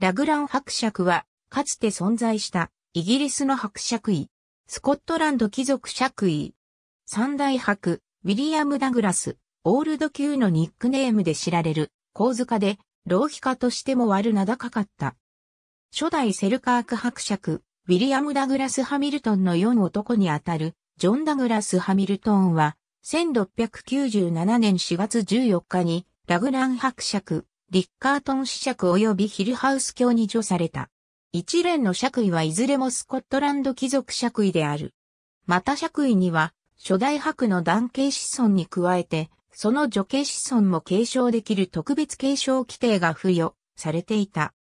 ラグラン伯爵は、かつて存在したイギリスの伯爵位、スコットランド貴族爵位、三大伯、ウィリアム・ダグラス、オールド級のニックネームで知られる、図塚で、浪費家としても悪名高かった。初代セルカーク伯爵、ウィリアム・ダグラス・ハミルトンの4男にあたる、ジョン・ダグラス・ハミルトンは、1697年4月14日に、ラグラン伯爵、リッカートン子爵及びヒルハウス卿に除された。一連の爵位はいずれもスコットランド貴族爵位である。また爵位には、初代白の男系子孫に加えて、その女系子孫も継承できる特別継承規定が付与されていた。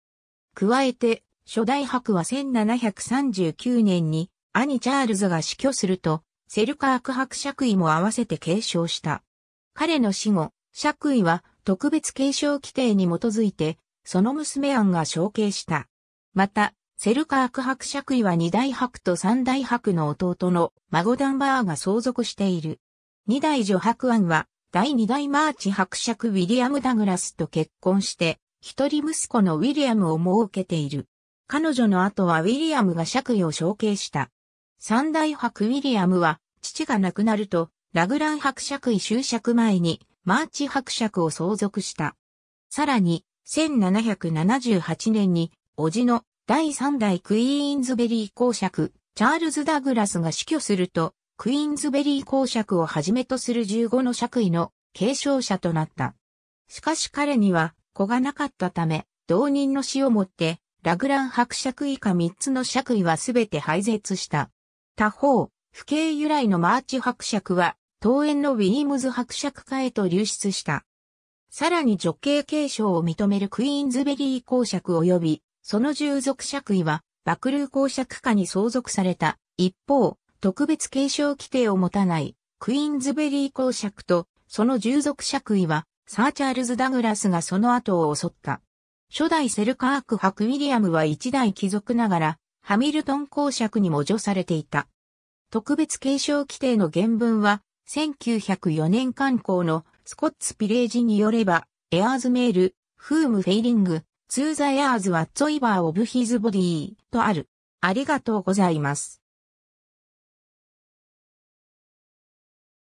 加えて、初代白は1739年に兄チャールズが死去すると、セルカーク伯爵位も合わせて継承した。彼の死後、爵位は特別継承規定に基づいて、その娘案が承継した。また、セルカーク伯爵位は二代伯と三代伯の弟の孫ダンバーが相続している。二代女伯案は、第二代マーチ伯爵ウィリアム・ダグラスと結婚して、一人息子のウィリアムを設けている。彼女の後はウィリアムが爵位を承継した。三代伯ウィリアムは、父が亡くなると、ラグラン伯爵位就職前に、マーチ伯爵を相続した。さらに、1778年に、叔父の第3代クイーンズベリー公爵、チャールズ・ダグラスが死去すると、クイーンズベリー公爵をはじめとする15の爵位の継承者となった。しかし彼には子がなかったため、同人の死をもって、ラグラン伯爵以下3つの爵位はすべて廃絶した。他方、不敬由来のマーチ伯爵は桃園のウィームズ伯爵家へと流出した。さらに女系継承を認めるクイーンズベリー公爵及び、その従属爵位は、幕流公爵家に相続された。一方、特別継承規定を持たない、クイーンズベリー公爵と、その従属爵位は、サーチャールズ・ダグラスがその後を襲った。初代セルカーク伯ウィリアムは一代貴族ながら、ハミルトン公爵にも除されていた。特別継承規定の原文は、1904年刊行のスコッツ・ピレージによれば、エアーズメール、フーム・フェイリング、ツーザ・エアーズ・ワッツ・イバー・オブ・ヒズ・ボディとある。ありがとうございます。